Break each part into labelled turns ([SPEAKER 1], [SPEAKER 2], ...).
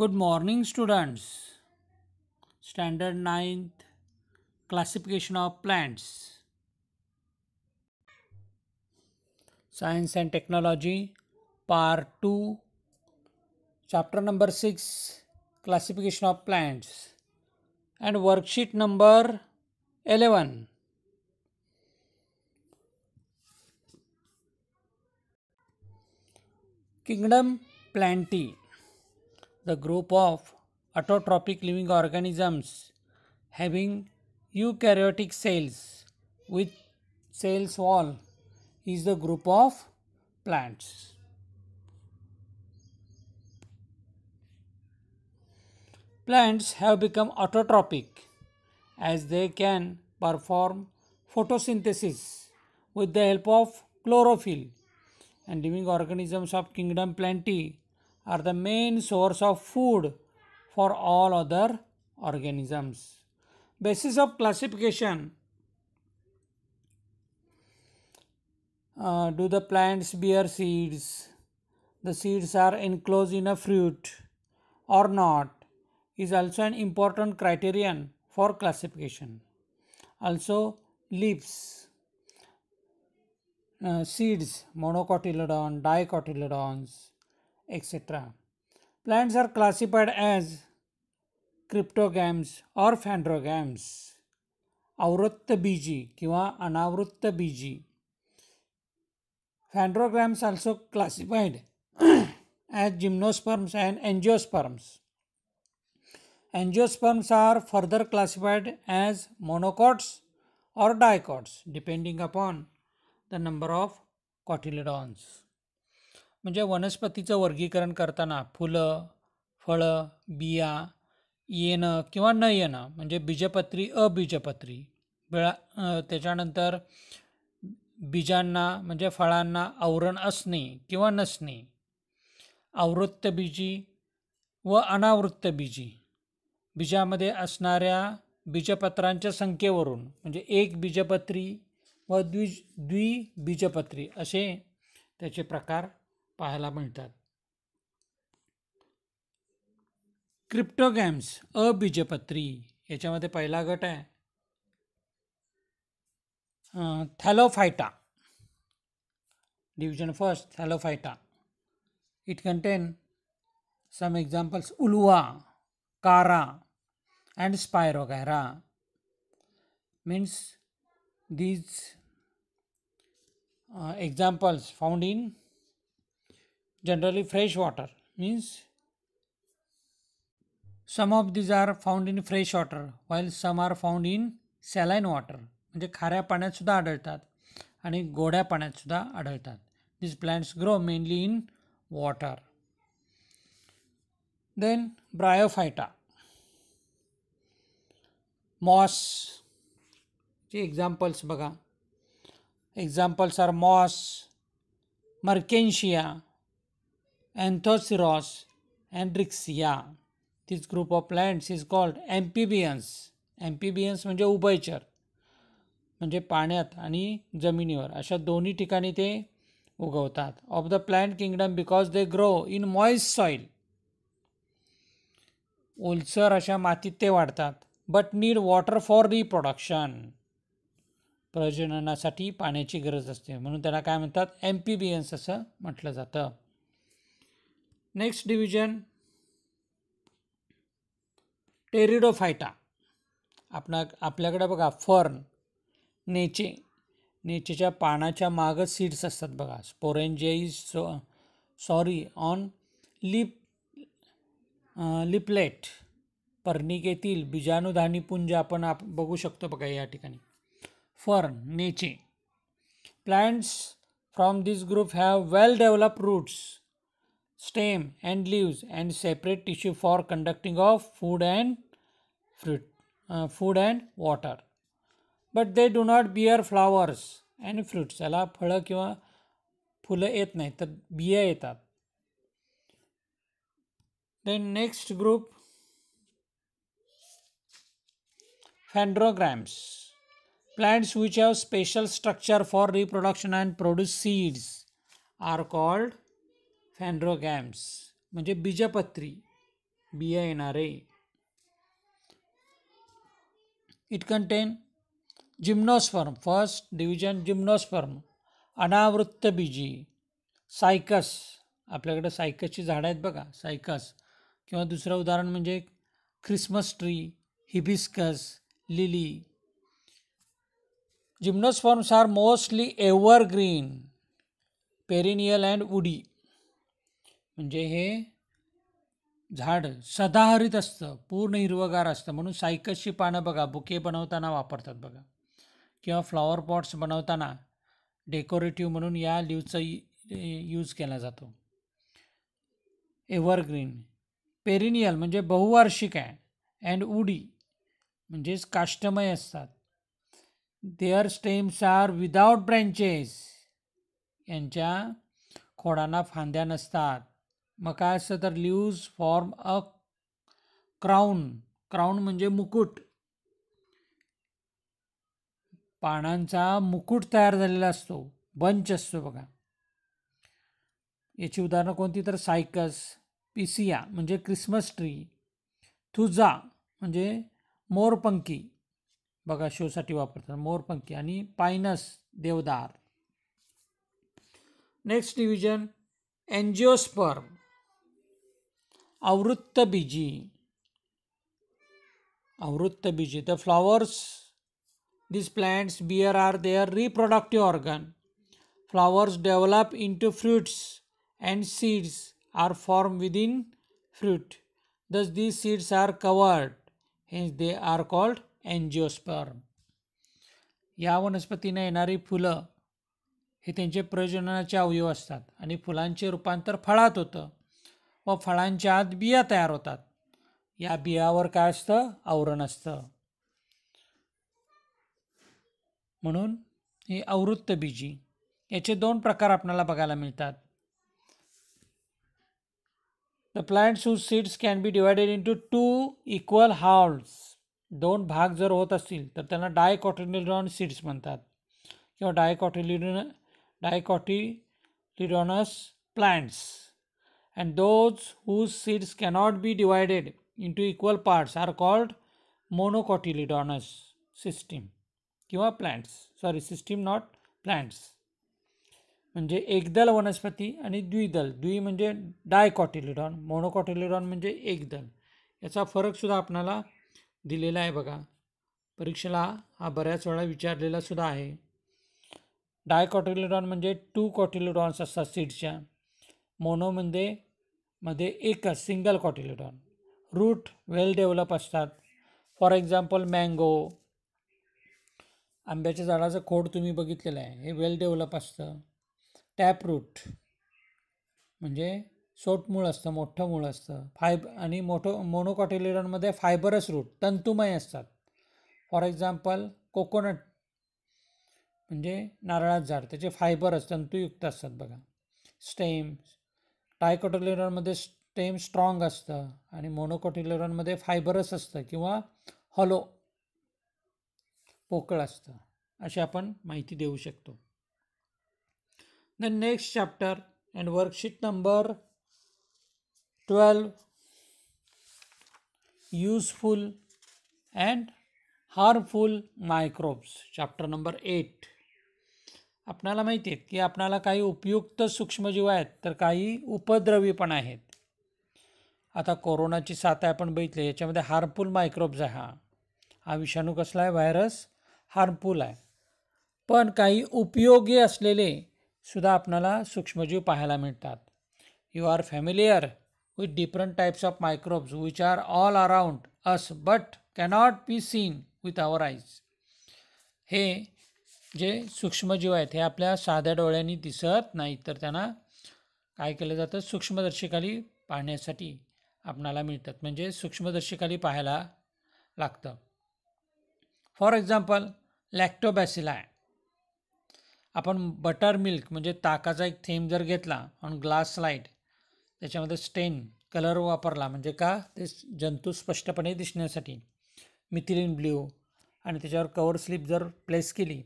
[SPEAKER 1] Good morning, students. Standard 9th Classification of Plants. Science and Technology, Part 2, Chapter number 6 Classification of Plants, and Worksheet number 11. Kingdom Plantae the group of autotrophic living organisms having eukaryotic cells with cells wall is the group of plants. Plants have become autotrophic as they can perform photosynthesis with the help of chlorophyll and living organisms of kingdom Plantae are the main source of food for all other organisms. Basis of classification uh, Do the plants bear seeds? The seeds are enclosed in a fruit or not is also an important criterion for classification. Also, leaves, uh, seeds, monocotyledon, dicotyledons, etc. Plants are classified as cryptogams or phandrogams. Avrutta kiwa kiva anavrutta BG. Phandrograms also classified as gymnosperms and angiosperms. Angiosperms are further classified as monocots or dicots depending upon the number of cotyledons. म्हणजे वनस्पतीचं वर्गीकरण करताना फुलं फळं बिया येणं किंवा न येणं म्हणजे बीजपत्री अबीजपत्री बिळा त्याच्यानंतर बीजांना म्हणजे फळांना आवरण असणे किंवा नसणे बीजी व अनावृत्त बीजी बीजामध्ये असणाऱ्या बीजपत्रांच्या संख्येवरून म्हणजे एक बीजपत्री व द्विज द्विबीजपत्री असे त्याचे प्रकार पहाय मिलता क्रिप्टो गैम्स अबीजपत्री हमें पेला गट है thallophyta division first thallophyta it contain some examples ulva chara and स्पायर वगैरह means these examples found in generally fresh water means some of these are found in fresh water while some are found in saline water म्हणजे खाऱ्या पाण्यात सुद्धा आढळतात आणि गोड्या पाण्यात सुद्धा आढळतात this plants grow mainly in water then bryophyta moss मॉसचे एक्झाम्पल्स बघा examples are moss marchantia Anthoceros अँड्रिक्सिया this group of plants is called amphibians amphibians म्हणजे उभयचर म्हणजे पाण्यात आणि जमिनीवर अशा दोन्ही ठिकाणी ते उगवतात of the plant kingdom because they grow in moist soil ओलसर अशा मातीत ते वाढतात but need water for reproduction प्रजननासाठी पाण्याची गरज असते म्हणून त्याला काय म्हणतात ॲम्पिबियन्स असं म्हटलं जातं नेक्स्ट डिव्हिजन टेरिडोफायटा आपणा आपल्याकडे बघा फर्न नेचे नेचेच्या पानाच्या मागं सीड्स असतात बघा स्पोरेंजेई सॉ सॉरी ऑन लिप लिपलेट पर्णिकेतील बीजाणुधानी पुंज आपण आप बघू शकतो बघा या ठिकाणी फर्न नेचे plants from this group have well develop roots stem and leaves and separate tissue for conducting of food and fruit, uh, food and water. But they do not bear flowers and fruits. याला phala किंवा फुलं येत नाही तर बिया then next group Phandrograms plants which have special structure for reproduction and produce seeds are called फॅन्ड्रोगॅम्स म्हणजे बीजपत्री बिया येणारे it contain gymnosperm first division gymnosperm अनावृत्त बीजी सायकस आपल्याकडे सायकसची झाडं आहेत बघा सायकस किंवा दुसरं उदाहरण म्हणजे Christmas tree hibiscus lily gymnosperms are mostly evergreen perennial and woody म्हणजे हे झाड सदाहरित असतं पूर्ण हिरवगार असतं म्हणून सायकसची पानं बघा बुके बनवताना वापरतात बघा किंवा फ्लॉवर पॉट्स बनवताना डेकोरेटिव्ह म्हणून या लिवचा यूज केला जातो एव्हरग्रीन पेरिनियल म्हणजे बहुवार्षिक आहे अँड उडी म्हणजेच काष्टमय असतात their stems are without branches यांच्या खोडांना फांद्या नसतात मग काय तर leaves form a crown crown म्हणजे मुकुट पानांचा मुकुट तयार झालेला असतो बंच असतो बघा याची उदाहरणं कोणती तर सायकस पिसिया म्हणजे क्रिसमस ट्री थुजा म्हणजे मोरपंकी, बघा शोसाठी वापरतात मोरपंकी आणि पायनस देवदार नेक्स्ट डिव्हिजन एनजिओस्पर्म आवृत्त बीजी आवृत्त बीजी the flowers this plants bear are their reproductive reproductive flowers flowers develop to fruits and seeds are form with in fruit these seeds are covered हे दे आर कॉल्ड एनजिओस्पर्म या वनस्पतीने येणारी फुलं हे त्यांचे प्रजननाचे अवयव असतात आणि फुलांचे रूपांतर फळात होतं व फळांच्या आत बिया तयार होतात या बियावर काय असतं आवरण असतं म्हणून हे आवृत्त बीजी याचे दोन प्रकार आपल्याला बघायला मिळतात the plants who seeds can be divided into two equal halves दोन भाग जर होत असतील तर त्यांना डायकॉटिलिडॉन सीड्स म्हणतात किंवा dicotyledon dicotyledonous plants and those whose seeds cannot be divided into equal parts are called monocotyledonous system किंवा plants sorry system not plants म्हणजे एकदल वनस्पती आणि द्विदल द्वि म्हणजे डायकॉटिलिडॉन मोनोकॉटिलिडॉन म्हणजे एकदल याचा फरकसुद्धा आपणाला दिलेला आहे बघा परीक्षेला हा बऱ्याच वेळा विचारलेला सुद्धा आहे डायकॉटिलिडॉन म्हणजे टू कॉटिलिडॉन्स असतात सीड्सच्या मोनो म्हणजे मध्ये एकच single cotyledon root well develop असतात फॉर एक्झाम्पल मँगो आंब्याच्या झाडाचं खोड तुम्ही बघितलेलं आहे हे वेल डेव्हलप असतं टॅप रूट म्हणजे सोट मूळ असतं मोठं मूळ असतं फायब आणि मोठं मोनोकॉटिलेडॉनमध्ये फायबरस रूट तंतुमय असतात फॉर एक्झाम्पल कोकोनट म्हणजे नारळाचं झाड त्याचे फायबरस तंतुयुक्त असतात बघा स्टेम्स मध्ये स्टेम स्ट्रॉंग असतं आणि मोनोकोटिलेरॉनमध्ये फायबरस असतं किंवा हॉलो पोकळ असतं अशी आपण माहिती देऊ शकतो the next chapter and worksheet number twelve useful and harmful microbes chapter number eight आपणाला माहिती आहेत की आपणाला काही उपयुक्त सूक्ष्मजीव आहेत तर काही उपद्रवी पण आहेत आता कोरोनाची साथ आहे आपण बघितली याच्यामध्ये हार्मफुल मायक्रोब्स आहे हा हा विषाणू कसला आहे व्हायरस हार्मफुल आहे पण काही उपयोगी असलेले सुद्धा आपणाला सूक्ष्मजीव पाहायला मिळतात you are familiar with different types of microbes which are all around us but cannot be seen with our eyes हे जे सूक्ष्मजीव आहेत हे आपल्या साध्या डोळ्यांनी दिसत नाहीत तर त्यांना काय केलं जातं सूक्ष्मदर्शिकाली पाहण्यासाठी आपणाला मिळतात म्हणजे सूक्ष्मदर्शिकाली पाहायला लागतं फॉर एक्झाम्पल लॅक्टोबॅसिलाय आपण बटर मिल्क म्हणजे ताकाचा एक थेंब जर घेतला ऑन ग्लास लाईट त्याच्यामध्ये स्टेन कलर वापरला म्हणजे का ते जंतू स्पष्टपणे दिसण्यासाठी मिथिलिन ब्ल्यू आणि त्याच्यावर कवर स्लीप जर प्लेस केली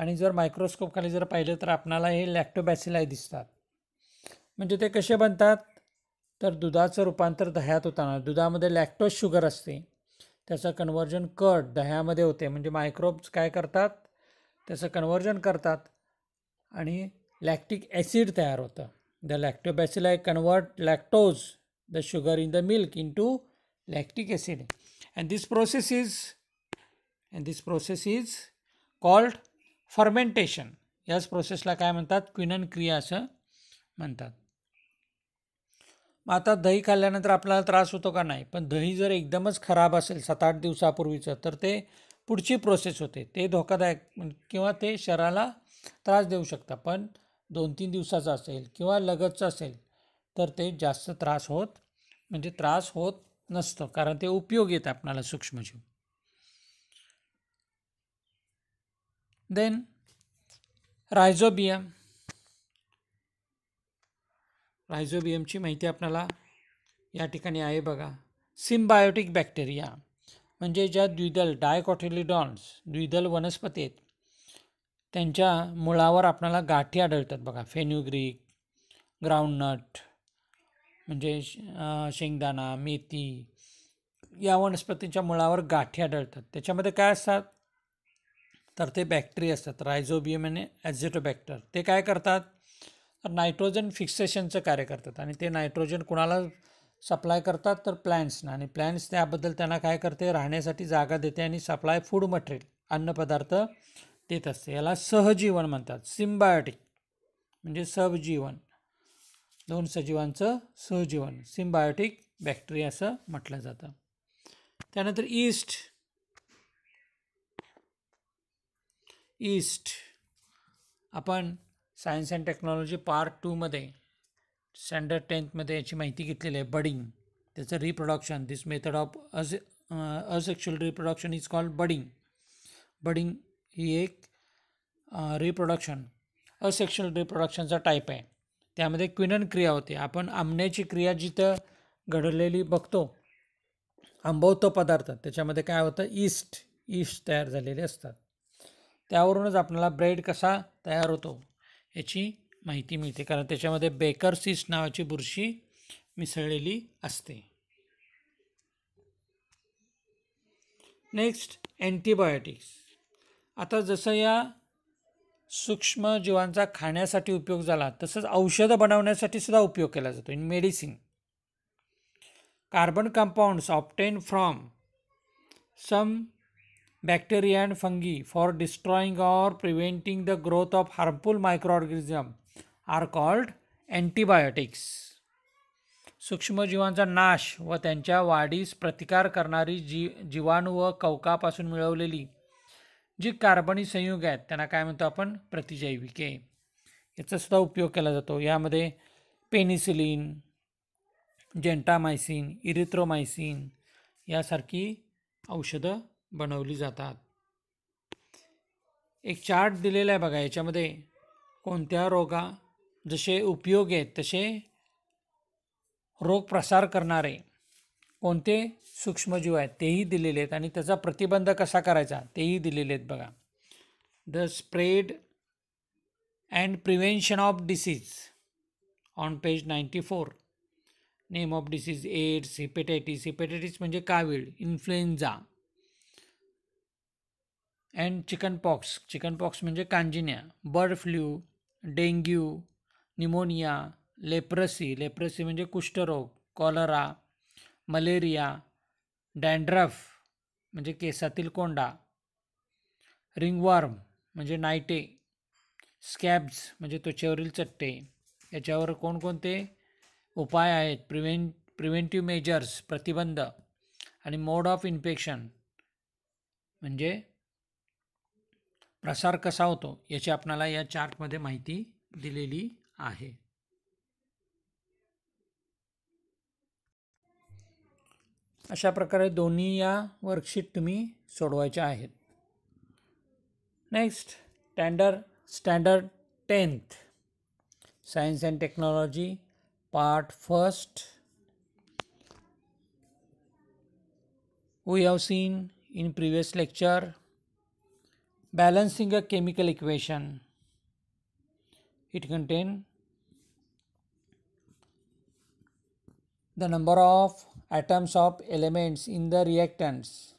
[SPEAKER 1] आणि जर मायक्रोस्कोपखाली जर पाहिलं तर आपणाला हे लॅक्टोबॅसिलाय दिसतात म्हणजे ते कसे बनतात तर दुधाचं रूपांतर दह्यात होताना दुधामध्ये लॅक्टोज शुगर असते त्याचं कन्वर्जन कट दह्यामध्ये होते म्हणजे मायक्रोब्स काय करतात त्याचं कन्वर्जन करतात आणि लॅक्टिक ॲसिड तयार होतं the lactobacilli convert lactose the sugar in the milk into lactic acid and this process is and this process is called fermentation याच प्रोसेसला काय म्हणतात क्विनन क्रिया असं म्हणतात मग आता दही खाल्ल्यानंतर आपल्याला त्रास होतो का नाही पण दही जर एकदमच खराब असेल सात आठ दिवसापूर्वीचं तर ते पुढची प्रोसेस होते ते धोकादायक किंवा ते शरीराला त्रास देऊ शकतात पण दोन तीन दिवसाचं असेल किंवा लगतचं असेल तर ते जास्त त्रास होत म्हणजे त्रास होत नसतं कारण ते उपयोग येतात आपणाला सूक्ष्मजीव देन रायझोबियम रायझोबियमची माहिती आपल्याला या ठिकाणी आहे बघा सिम्बायोटिक बॅक्टेरिया म्हणजे ज्या द्विदल डायकॉटिलिडॉन्स द्विदल वनस्पती आहेत त्यांच्या मुळावर आपणाला गाठी आढळतात बघा फेन्युग्रीक ग्राउंडनट म्हणजे शेंगदाणा मेथी या वनस्पतींच्या मुळावर गाठी आढळतात त्याच्यामध्ये काय असतात तर ते बॅक्टेरी असतात रायझोबियम आणि ॲझेटोबॅक्टर ते काय करतात तर नायट्रोजन फिक्सेशनचं कार्य करतात आणि ते नायट्रोजन कुणाला सप्लाय करतात तर प्लॅन्ट्सना आणि प्लॅन्स त्याबद्दल त्यांना काय करते राहण्यासाठी जागा देते आणि सप्लाय फूड मटेरियल अन्नपदार्थ देत असते याला सहजीवन म्हणतात सिम्बायोटिक म्हणजे सहजीवन दोन सजीवांचं सहजीवन सिम्बायोटिक बॅक्टेरिया असं म्हटलं जातं त्यानंतर ईस्ट ईस्ट आपण सायन्स अँड टेक्नॉलॉजी पार्ट टूमध्ये स्टँडर्ड टेन्थमध्ये याची माहिती घेतलेली आहे बडिंग त्याचं reproduction this method of as asexual reproduction is called budding budding ही एक रिप्रोडक्शन असेक्शुअल रिप्रोडक्शनचा टाईप आहे त्यामध्ये क्विनन क्रिया होते आपण आंबण्याची क्रिया जिथं घडलेली बघतो आंबवतो पदार्थ त्याच्यामध्ये काय होतं ईस्ट ईस्ट तयार झालेले असतात त्यावरूनच आपल्याला ब्रेड कसा तयार होतो याची माहिती मिळते कारण त्याच्यामध्ये बेकर नावाची बुरशी मिसळलेली असते नेक्स्ट अँटीबायोटिक्स आता जसं या सूक्ष्म जीवांचा खाण्यासाठी उपयोग झाला तसंच औषधं बनवण्यासाठी सुद्धा उपयोग केला जातो in medicine carbon compounds obtain from some bacteria fungi for for destroying or the the growth harmful harmful microorganism are called antibiotics सूक्ष्मजीवांचा नाश व त्यांच्या वाढीस प्रतिकार करणारी जी जीवाणू व कवकापासून मिळवलेली जी कार्बनी संयुग आहेत त्यांना काय म्हणतो आपण प्रतिजैविके याचासुद्धा उपयोग केला जातो यामध्ये पेनिसिलिन जेंटामायसिन इरिथ्रोमायसिन यासारखी औषधं बनवली जातात एक चार्ट दिलेला आहे बघा याच्यामध्ये कोणत्या रोगा जसे उपयोग आहेत तसे रोग प्रसार करणारे कोणते सूक्ष्मजीव आहेत तेही दिलेले आहेत आणि त्याचा प्रतिबंध कसा करायचा तेही दिलेले आहेत बघा the spread and prevention of disease on page ninety four name of disease AIDS hepatitis hepatitis म्हणजे कावीळ influenza and chickenpox chickenpox म्हणजे कांजिन्या bird flu dengue pneumonia leprosy leprosy म्हणजे कुष्ठरोग कॉलरा मलेरिया डँड्रफ म्हणजे केसातील कोंडा ringworm म्हणजे नायटे स्कॅब्स म्हणजे त्वचेवरील चट्टे याच्यावर कोणकोणते उपाय आहेत प्रिव्हें प्रिव्हेंटिव्ह मेजर्स प्रतिबंध आणि मोड ऑफ इन्फेक्शन म्हणजे प्रसार कसा होतो याची आपणाला या चार्टमध्ये माहिती दिलेली आहे अशा प्रकारे दोन्ही या वर्कशीट तुम्ही सोडवायच्या आहेत next standard standard tenth science and technology part first we have seen in previous lecture balancing a chemical equation. It contain the number of atoms of elements in the reactants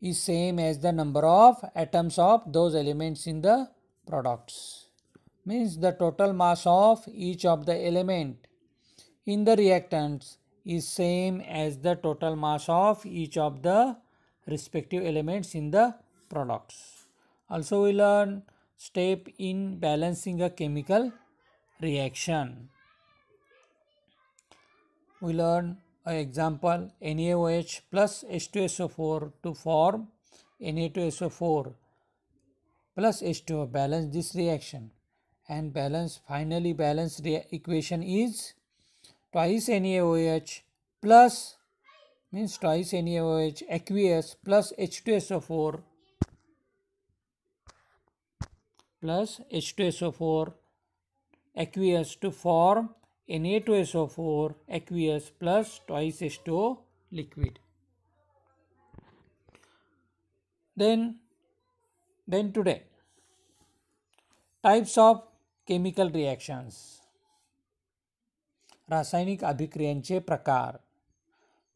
[SPEAKER 1] is same as the number of atoms of those elements in the products means the total mass of each of the element in the reactants is same as the total mass of each of the respective elements in the products also we learn step in balancing a chemical reaction we learn an example NaOH plus H2SO4 to form Na2SO4 plus H2O balance this reaction and balance finally balance equation is twice NaOH plus means twice NaOH aqueous plus H2SO4 plus H2SO4 aqueous to form Na2SO4 aqueous plus twice H2O liquid. Then, then today, types of chemical reactions रासायनिक अभिक्रियांचे prakar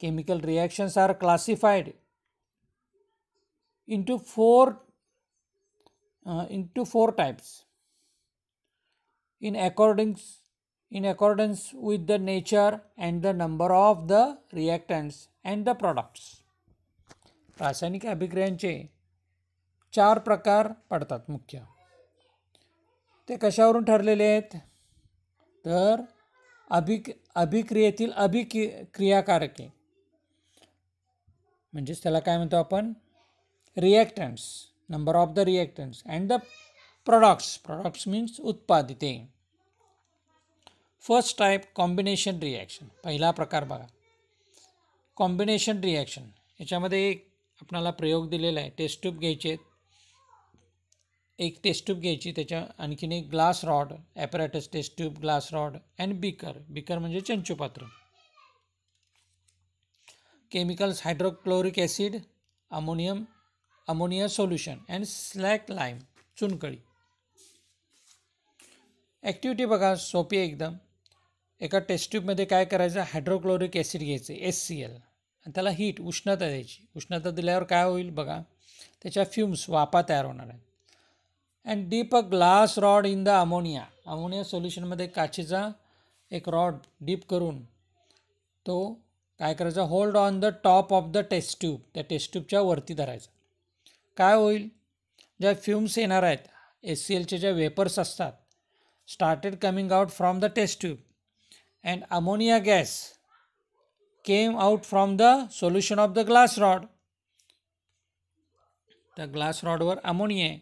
[SPEAKER 1] chemical reactions are classified into four uh, into four types in accordance in accordance with the nature and the number of the reactants and the products रासायनिक अभिक्रियांचे चार प्रकार पडतात मुख्य ते कशावरून ठरलेले आहेत तर अभिक अभिक्रियेतील अभिक्रि क्रियाकारके म्हणजेच त्याला काय म्हणतो आपण reactants number of the reactants and the products products means उत्पादिते फर्स्ट टाईप कॉम्बिनेशन रिॲक्शन पहिला प्रकार बघा कॉम्बिनेशन रिॲक्शन याच्यामध्ये एक आपणाला प्रयोग दिलेला आहे टेस्ट ट्यूब घ्यायचे एक टेस्ट ट्यूब घ्यायची त्याच्या आणखीन एक glass rod apparatus test tube glass rod and beaker beaker म्हणजे चंचूपात्र chemicals hydrochloric acid ammonium ammonia solution and slaked lime चुनकळी ॲक्टिव्हिटी बघा सोपी आहे एकदम एका टेस्ट्यूबमध्ये काय करायचं हायड्रोक्लोरिक ॲसिड घ्यायचं एस सी एल आणि त्याला हीट उष्णता द्यायची उष्णता दिल्यावर काय होईल बघा त्याच्या फ्युम्स वापा तयार होणार आहेत and dip a glass rod in the ammonia ammonia सोल्युशनमध्ये काचेचा एक रॉड डीप करून तो काय करायचा hold on the top of the test tube त्या टेस्ट ट्यूबच्या वरती धरायचा काय होईल ज्या फ्युम्स येणार आहेत एस सी एलचे ज्या वेपर्स असतात started coming out from the test tube and ammonia gas came out from the solution of the glass rod त्या ग्लास रॉडवर अमोनिया आहे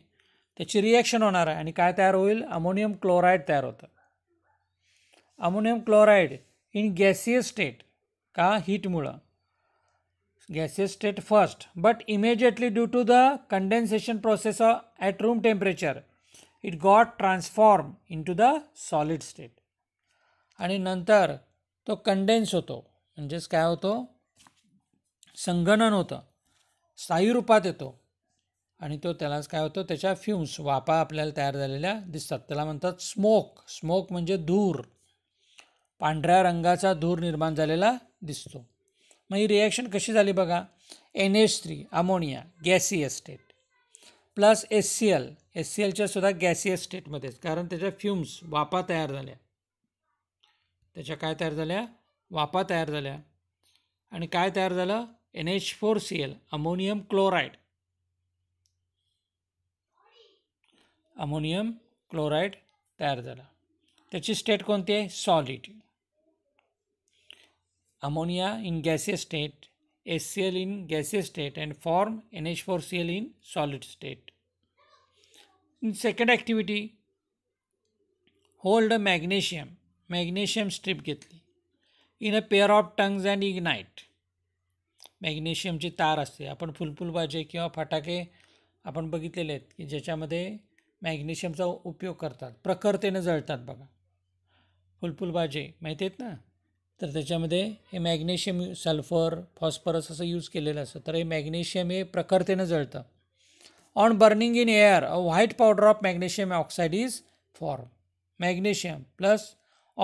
[SPEAKER 1] त्याची रिॲक्शन होणार आहे आणि काय तयार होईल अमोनियम क्लोराईड तयार होतं ammonium chloride in gaseous state का हीटमुळं gases state first but immediately due to the condensation process at room room it got transform into the solid state आणि नंतर तो कंडेन्स होतो म्हणजेच काय होतो संगणन होतं स्थायी रूपात येतो आणि तो त्यालाच काय होतो त्याच्या फ्युम्स वापा आपल्याला तयार झालेल्या दिसतात त्याला म्हणतात स्मोक स्मोक म्हणजे धूर पांढऱ्या रंगाचा धूर निर्माण झालेला दिसतो मग ही रिॲक्शन कशी झाली बघा N H three ammonia gaseous state plus S C L S C सुद्धा गॅसियस स्टेटमध्येच कारण त्याच्या फ्युम्स वापा तयार झाल्या त्याच्या काय तयार झाल्या वापा तयार झाल्या आणि काय तयार झालं N H four C L ammonium chloride ammonium chloride तयार झाला त्याची स्टेट कोणती आहे solid ammonia in C L in state, state and form N H four C L in solid state second activity hold a magnesium magnesium strip घेतली in a pair of tongs and ignite मॅग्नेशियमची तार असते आपण फुलफुलबाजे किंवा फटाके आपण बघितलेले आहेत की ज्याच्यामध्ये मॅग्नेशियमचा उपयोग करतात प्रखरतेनं जळतात बघा फुलफुलबाजे माहिती आहेत ना तर त्याच्यामध्ये हे मॅग्नेशियम सल्फर फॉस्फरस असं यूज केलेलं असतं तर हे मॅग्नेशियम हे प्रखरतेनं जळतं on burning in air a white powder of magnesium oxide is form magnesium plus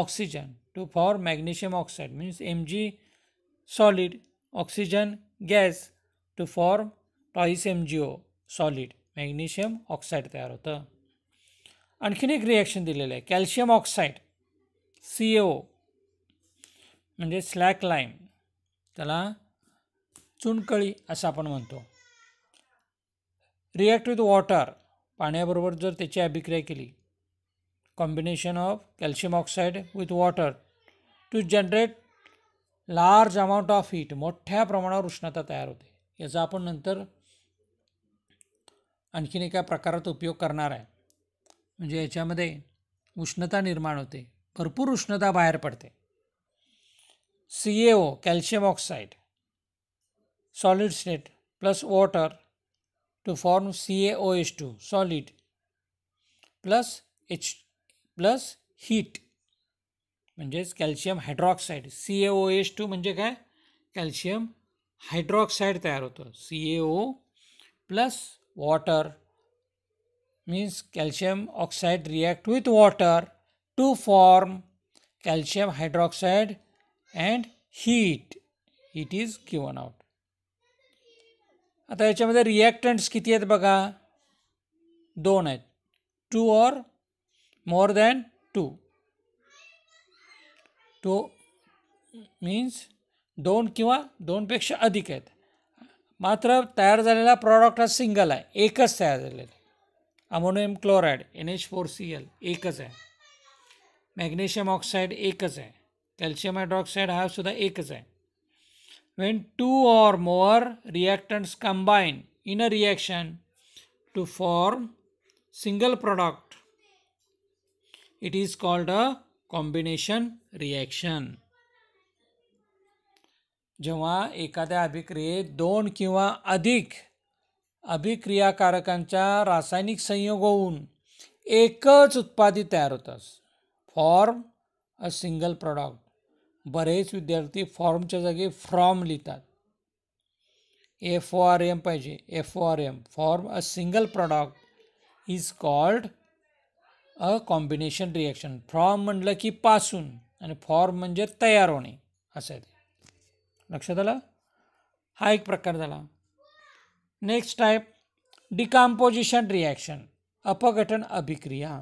[SPEAKER 1] oxygen to for magnesium oxide means M G solid oxygen gas to form twice M G O solid magnesium oxide तयार होतं आणखीन एक reaction दिलेलं आहे calcium oxide C A O म्हणजे slaked line त्याला चुनकळी असं आपण म्हणतो रिॲक्ट विथ वॉटर पाण्याबरोबर जर त्याची अभिक्रिया केली combination of calcium oxide with water to generate large amount of heat मोठ्या प्रमाणावर उष्णता तयार होते याचा आपण नंतर आणखीन एका प्रकारात उपयोग करणार आहे म्हणजे याच्यामध्ये उष्णता निर्माण होते भरपूर उष्णता बाहेर पडते CaO calcium oxide solid state plus water to form CaOH2 solid plus H plus heat म्हणजेच calcium hydroxide C A O H two मजे क्या कैल्शियम हाइड्रोक्साइड तैयार होते C A O plus water means calcium oxide react with water to form calcium hydroxide and heat it is given out आता याच्यामध्ये reactants किती आहेत बघा दोन आहेत two or more than two two means दोन किंवा दोनपेक्षा अधिक आहेत मात्र तयार झालेला प्रॉडक्ट हा सिंगल आहे एकच तयार झालेला आहे ammonium chloride N H four C L एकच आहे मॅग्नेशियम ऑक्साईड एकच आहे कॅल्शियम हायड्रॉक्साईड हा सुद्धा एकच आहे when two or more reactants combine in a reaction to form single product it is called a combination reaction जेव्हा एखाद्या अभिक्रियेत दोन किंवा अधिक अभिक्रियाकारकांच्या रासायनिक संयोग होऊन एकच उत्पादित तयार होतं फॉर्म अ सिंगल प्रोडक्ट बरेच विद्यार्थी फॉर्मच्या जागी फ्रॉम लिहितात एफ ओ आर एम पाहिजे F O R M form a single product is called a combination reaction from म्हटलं की पासून आणि फॉर्म म्हणजे तयार होणे असं ते लक्षात आलं हा एक प्रकार झाला नेक्स्ट टाईप डिकम्पोजिशन रिॲक्शन अपघटन अभिक्रिया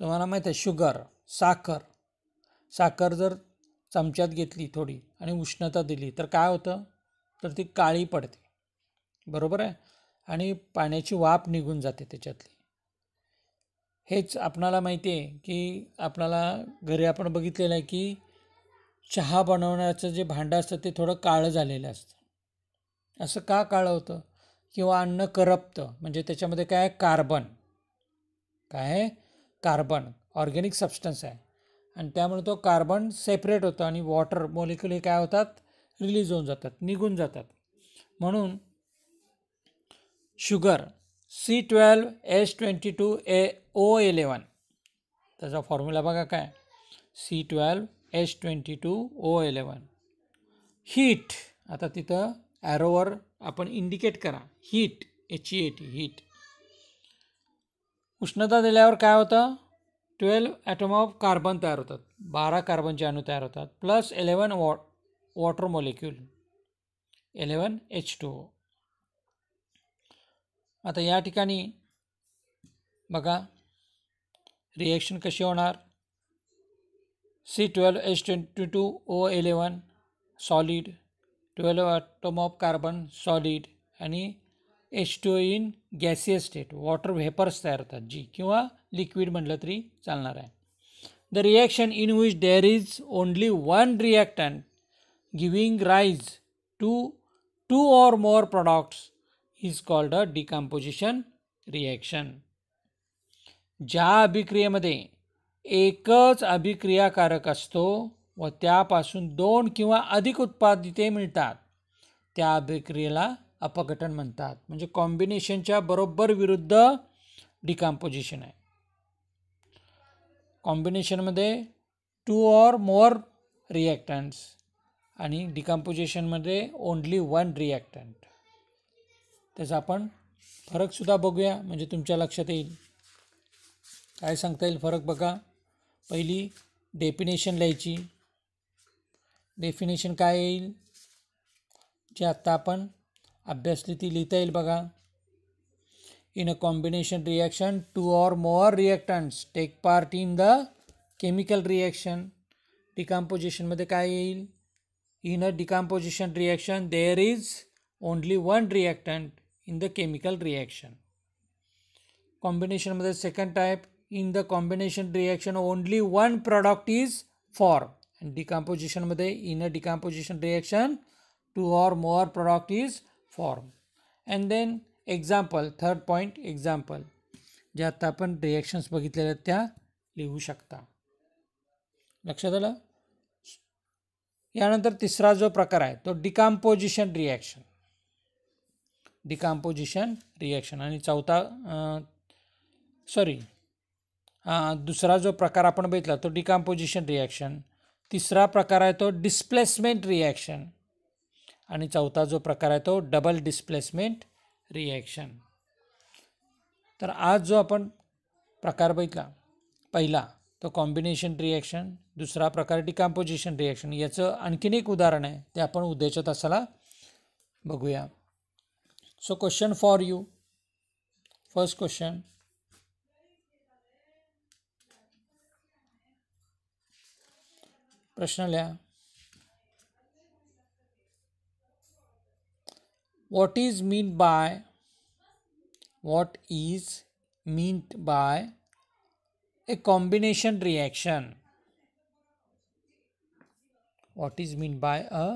[SPEAKER 1] तुम्हाला माहीत आहे शुगर साखर साखर जर चमच्यात घेतली थोडी आणि उष्णता दिली तर काय होतं तर ती काळी पडते बरोबर आहे आणि पाण्याची वाफ निघून जाते त्याच्यातली हेच आपणाला माहिती आहे की आपणाला घरी आपण बघितलेलं आहे की चहा बनवण्याचं जे भांडं असतं ते थोडं काळं झालेलं असतं असं का काळं होतं किंवा अन्न करपतं म्हणजे त्याच्यामध्ये काय कार्बन काय कार्बन ऑर्गेनिक सबस्टन्स आहे आणि त्यामुळे तो कार्बन सेपरेट होतो आणि वॉटर मॉलिक्युल हे काय होतात रिलीज होऊन जातात निघून जातात म्हणून sugar C twelve S twenty two A O eleven त्याचा फॉर्म्युला बघा काय C twelve S twenty two O eleven heat आता तिथं ॲरोवर आपण इंडिकेट करा heat H E A T heat उष्णता दिल्यावर काय होतं ट्वेल्व ॲटम ऑफ कार्बन तयार होतात बारा कार्बनचे अणू तयार होतात प्लस इलेवन वॉ water molecule eleven H two O आता या ठिकाणी बघा रिएक्शन कशी होणार C twelve H twenty two O eleven solid twelve atom of carbon solid आणि H two in gaseous state water vapours तयार होतात जी किंवा लिक्विड म्हटलं तरी चालणार आहे the reaction in which there is only one reactant giving rise to two or more products is called a decomposition reaction ज्या अभिक्रियेमध्ये एकच अभिक्रियाकारक असतो व त्यापासून दोन किंवा अधिक उत्पादिते मिळतात त्या अभिक्रियेला अपघटन म्हणतात म्हणजे कॉम्बिनेशनच्या बरोबर विरुद्ध डिकम्पोजिशन आहे कॉम्बिनेशनमध्ये टू ऑर मोर रिॲक्टंट्स आणि डिकम्पोजिशनमध्ये ओन्ली वन रिॲक्टंट त्याचा आपण फरकसुद्धा बघूया म्हणजे तुमच्या लक्षात येईल काय सांगता येईल फरक बघा पहिली डेफिनेशन लिहायची डेफिनेशन काय येईल जे आत्ता आपण अभ्यासली ती लिहिता येईल बघा in a combination reaction two or more reactants take part in the chemical reaction डिकम्पोजिशनमध्ये काय येईल in a decomposition reaction there is only one reactant in the chemical reaction कॉम्बिनेशनमध्ये second type in the combination reaction only one product is for डिकम्पोजिशनमध्ये in a decomposition reaction two or more product is form and then example third point example ज्या आता आपण reactions बघितलेल्या त्या लिहू शकता लक्षात आलं यानंतर तिसरा जो प्रकार आहे तो डिकाम्पोजिशन रिॲक्शन डिकाम्पोजिशन रिॲक्शन आणि चौथा सॉरी दुसरा जो प्रकार आपण बघितला तो डिकाम्पोजिशन रिॲक्शन तिसरा प्रकार आहे तो डिस्प्लेसमेंट रिॲक्शन आणि चौथा जो प्रकार आहे तो डबल डिस्प्लेसमेंट रिॲक्शन तर आज जो आपण प्रकार बघितला पहिला तो कॉम्बिनेशन रिॲक्शन दुसरा प्रकार डिकम्पोजिशन रिॲक्शन याचं आणखीन एक उदाहरण आहे ते आपण उद्याच्या तासाला बघूया so question for you first question प्रश्न लिहा what is meant by what is meant by a combination reaction what is meant by a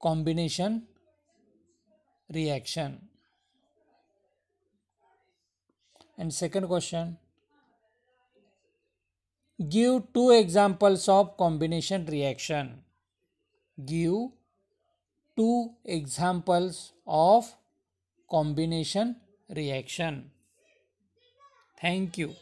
[SPEAKER 1] combination reaction and second question give two examples of combination reaction give two examples of combination reaction. Thank you.